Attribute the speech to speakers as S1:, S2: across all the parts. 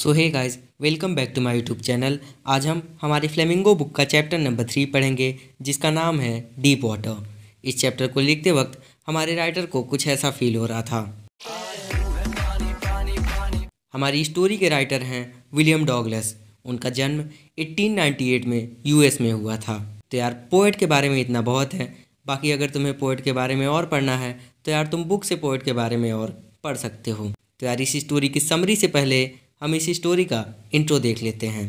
S1: so hey guys welcome back to my YouTube channel आज हम हमारी फ्लेमिंगो बुक का चैप्टर नंबर थ्री पढ़ेंगे जिसका नाम है डीप वाटर इस चैप्टर को लिखते वक्त हमारे राइटर को कुछ ऐसा फील हो रहा था हमारी स्टोरी के राइटर हैं विलियम डॉगलस उनका जन्म 1898 में यूएस में हुआ था तो यार पोइट के बारे में इतना बहुत है बाकी अगर तुम्हें पोइट के बारे में और पढ़ना है तो यार तुम बुक से पोइट के बारे में और पढ़ सकते हो तो यार इस स्टोरी की समरी से पहले हम इस स्टोरी का इंट्रो देख लेते हैं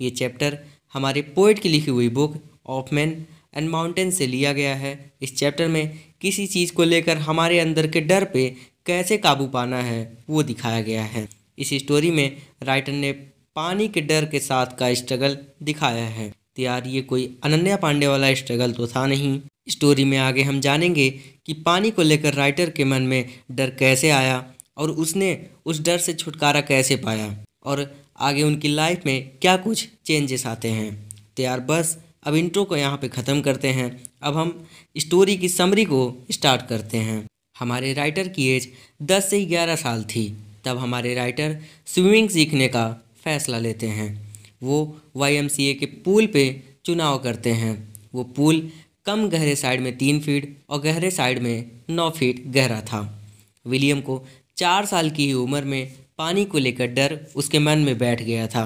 S1: ये चैप्टर हमारे पोइट की लिखी हुई book of man and mountain से लिया गया है इस चैप्टर में किसी चीज़ को लेकर हमारे अंदर के डर पे कैसे काबू पाना है वो दिखाया गया है इस स्टोरी में राइटर ने पानी के डर के साथ का स्ट्रगल दिखाया है तो यार ये कोई अनन्या पांडे वाला स्ट्रगल तो था नहीं स्टोरी में आगे हम जानेंगे कि पानी को लेकर राइटर के मन में डर कैसे आया और उसने उस डर से छुटकारा कैसे पाया और आगे उनकी लाइफ में क्या कुछ चेंजेस आते हैं तो यार बस अब इंट्रो को यहाँ पे ख़त्म करते हैं अब हम स्टोरी की समरी को स्टार्ट करते हैं हमारे राइटर की एज 10 से 11 साल थी तब हमारे राइटर स्विमिंग सीखने का फ़ैसला लेते हैं वो वाई के पूल पे चुनाव करते हैं वो पूल कम गहरे साइड में तीन फीट और गहरे साइड में नौ फीट गहरा था विलियम को चार साल की ही उम्र में पानी को लेकर डर उसके मन में बैठ गया था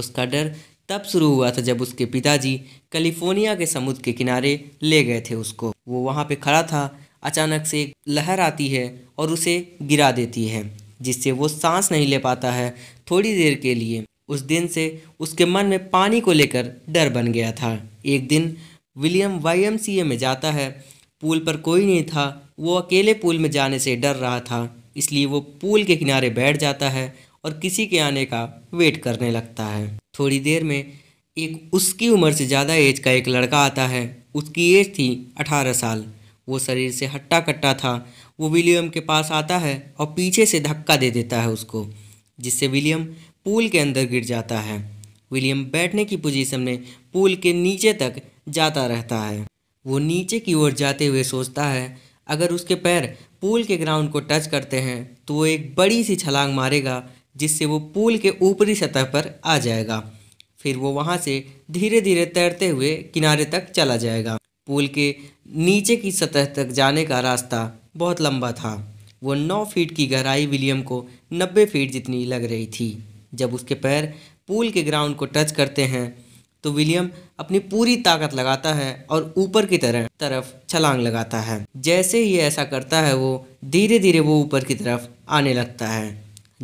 S1: उसका डर तब शुरू हुआ था जब उसके पिताजी कैलिफोर्निया के समुद्र के किनारे ले गए थे उसको वो वहाँ पे खड़ा था अचानक से एक लहर आती है और उसे गिरा देती है जिससे वो सांस नहीं ले पाता है थोड़ी देर के लिए उस दिन से उसके मन में पानी को लेकर डर बन गया था एक दिन विलियम वाई में जाता है पूल पर कोई नहीं था वो अकेले पूल में जाने से डर रहा था इसलिए वो पुल के किनारे बैठ जाता है और किसी के आने का वेट करने लगता है थोड़ी देर में एक उसकी उम्र से ज़्यादा एज का एक लड़का आता है उसकी एज थी अठारह साल वो शरीर से हट्टा कट्टा था वो विलियम के पास आता है और पीछे से धक्का दे देता है उसको जिससे विलियम पूल के अंदर गिर जाता है विलियम बैठने की पोजीशन में पूल के नीचे तक जाता रहता है वो नीचे की ओर जाते हुए सोचता है अगर उसके पैर पूल के ग्राउंड को टच करते हैं तो वो एक बड़ी सी छलांग मारेगा जिससे वो पूल के ऊपरी सतह पर आ जाएगा फिर वो वहाँ से धीरे धीरे तैरते हुए किनारे तक चला जाएगा पूल के नीचे की सतह तक जाने का रास्ता बहुत लंबा था वो नौ फीट की गहराई विलियम को नब्बे फीट जितनी लग रही थी जब उसके पैर पूल के ग्राउंड को टच करते हैं तो विलियम अपनी पूरी ताकत लगाता है और ऊपर की तरह तरफ छलांग लगाता है जैसे ही ऐसा करता है वो धीरे धीरे वो ऊपर की तरफ आने लगता है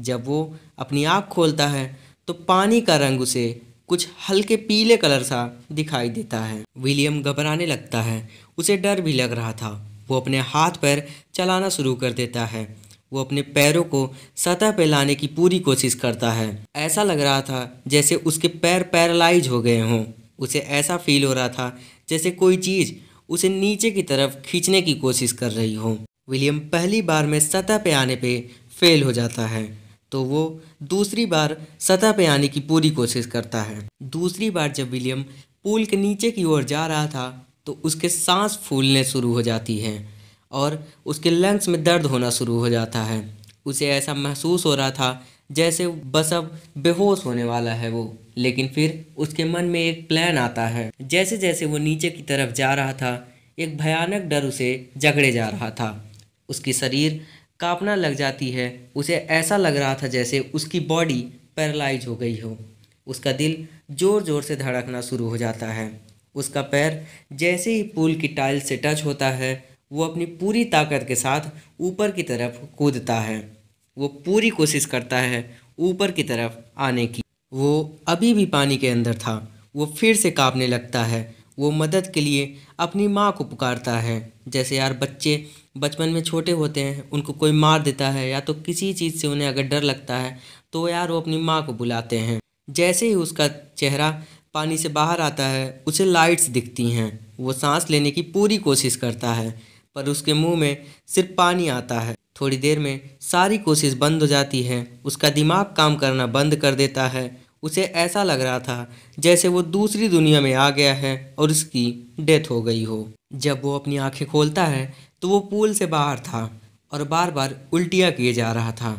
S1: जब वो अपनी आँख खोलता है तो पानी का रंग उसे कुछ हल्के पीले कलर सा दिखाई देता है विलियम घबराने लगता है उसे डर भी लग रहा था वो अपने हाथ पैर चलाना शुरू कर देता है वो अपने पैरों को सतह पर लाने की पूरी कोशिश करता है ऐसा लग रहा था जैसे उसके पैर पैरालाइज हो गए हों उसे ऐसा फील हो रहा था जैसे कोई चीज़ उसे नीचे की तरफ खींचने की कोशिश कर रही हो विलियम पहली बार में सतह पे आने पे फेल हो जाता है तो वो दूसरी बार सतह पे आने की पूरी कोशिश करता है दूसरी बार जब विलियम पुल के नीचे की ओर जा रहा था तो उसके सांस फूलने शुरू हो जाती हैं और उसके लंग्स में दर्द होना शुरू हो जाता है उसे ऐसा महसूस हो रहा था जैसे बस अब बेहोश होने वाला है वो लेकिन फिर उसके मन में एक प्लान आता है जैसे जैसे वो नीचे की तरफ जा रहा था एक भयानक डर उसे जकड़े जा रहा था उसकी शरीर कांपना लग जाती है उसे ऐसा लग रहा था जैसे उसकी बॉडी पैरालाइज हो गई हो उसका दिल ज़ोर ज़ोर से धड़कना शुरू हो जाता है उसका पैर जैसे ही पुल की टाइल से टच होता है वो अपनी पूरी ताकत के साथ ऊपर की तरफ कूदता है वो पूरी कोशिश करता है ऊपर की तरफ आने की वो अभी भी पानी के अंदर था वो फिर से काँपने लगता है वो मदद के लिए अपनी माँ को पुकारता है जैसे यार बच्चे बचपन में छोटे होते हैं उनको कोई मार देता है या तो किसी चीज़ से उन्हें अगर डर लगता है तो यार वो अपनी माँ को बुलाते हैं जैसे ही उसका चेहरा पानी से बाहर आता है उसे लाइट्स दिखती हैं वो सांस लेने की पूरी कोशिश करता है पर उसके मुंह में सिर्फ पानी आता है थोड़ी देर में सारी कोशिश बंद हो जाती है उसका दिमाग काम करना बंद कर देता है उसे ऐसा लग रहा था जैसे वो दूसरी दुनिया में आ गया है और उसकी डेथ हो गई हो जब वो अपनी आंखें खोलता है तो वो पूल से बाहर था और बार बार उल्टियाँ किए जा रहा था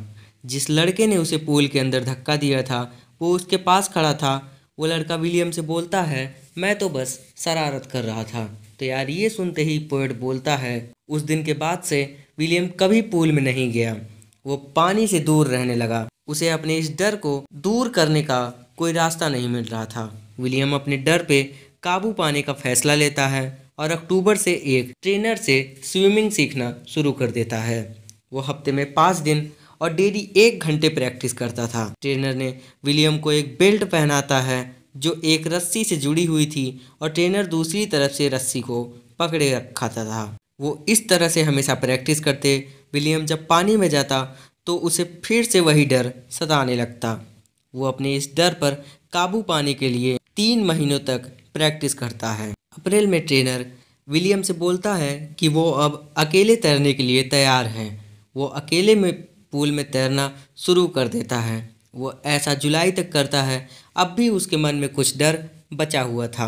S1: जिस लड़के ने उसे पूल के अंदर धक्का दिया था वो उसके पास खड़ा था वो लड़का विलियम से बोलता है मैं तो बस शरारत कर रहा था तो यार ये सुनते ही पोएट बोलता है उस दिन के बाद से विलियम कभी पूल में नहीं गया वो पानी से दूर रहने लगा उसे अपने इस डर को दूर करने का कोई रास्ता नहीं मिल रहा था विलियम अपने डर पे काबू पाने का फैसला लेता है और अक्टूबर से एक ट्रेनर से स्विमिंग सीखना शुरू कर देता है वो हफ्ते में पाँच दिन और डेली एक घंटे प्रैक्टिस करता था ट्रेनर ने विलियम को एक बेल्ट पहनाता है जो एक रस्सी से जुड़ी हुई थी और ट्रेनर दूसरी तरफ से रस्सी को पकड़े रखा था वो इस तरह से हमेशा प्रैक्टिस करते विलियम जब पानी में जाता तो उसे फिर से वही डर सताने लगता वो अपने इस डर पर काबू पाने के लिए तीन महीनों तक प्रैक्टिस करता है अप्रैल में ट्रेनर विलियम से बोलता है कि वो अब अकेले तैरने के लिए तैयार हैं वो अकेले में पूल में तैरना शुरू कर देता है वो ऐसा जुलाई तक करता है अब भी उसके मन में कुछ डर बचा हुआ था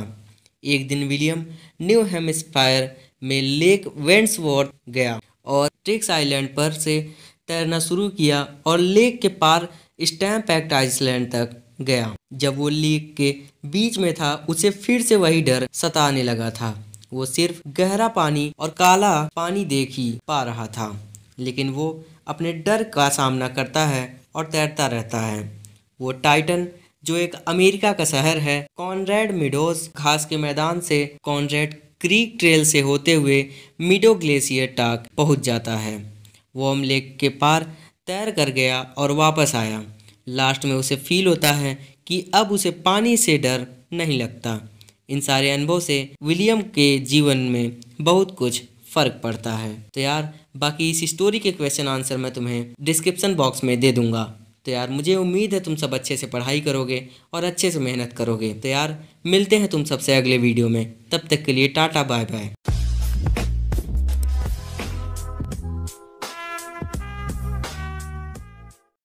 S1: एक दिन विलियम न्यू हेमिस्फायर में लेक वेंट्सवर्थ गया और ट्रिक्स आइलैंड पर से तैरना शुरू किया और लेक के पार स्टैम्प एक्ट आइसलैंड तक गया जब वो लेक के बीच में था उसे फिर से वही डर सताने लगा था वो सिर्फ गहरा पानी और काला पानी देख ही पा रहा था लेकिन वो अपने डर का सामना करता है और तैरता रहता है वो टाइटन जो एक अमेरिका का शहर है कॉनरेड मिडोज घास के मैदान से कॉनरेड क्रीक ट्रेल से होते हुए मिडो ग्लेशियर टाक पहुंच जाता है वॉम लेक के पार तैर कर गया और वापस आया लास्ट में उसे फील होता है कि अब उसे पानी से डर नहीं लगता इन सारे अनुभव से विलियम के जीवन में बहुत कुछ फ़र्क पड़ता है तो यार बाकी इस स्टोरी के क्वेश्चन आंसर मैं तुम्हें डिस्क्रिप्शन बॉक्स में दे दूंगा तो यार मुझे उम्मीद है तुम सब अच्छे से पढ़ाई करोगे और अच्छे से मेहनत करोगे तो यार मिलते हैं तुम सबसे अगले वीडियो में तब तक के लिए टाटा बाय बाय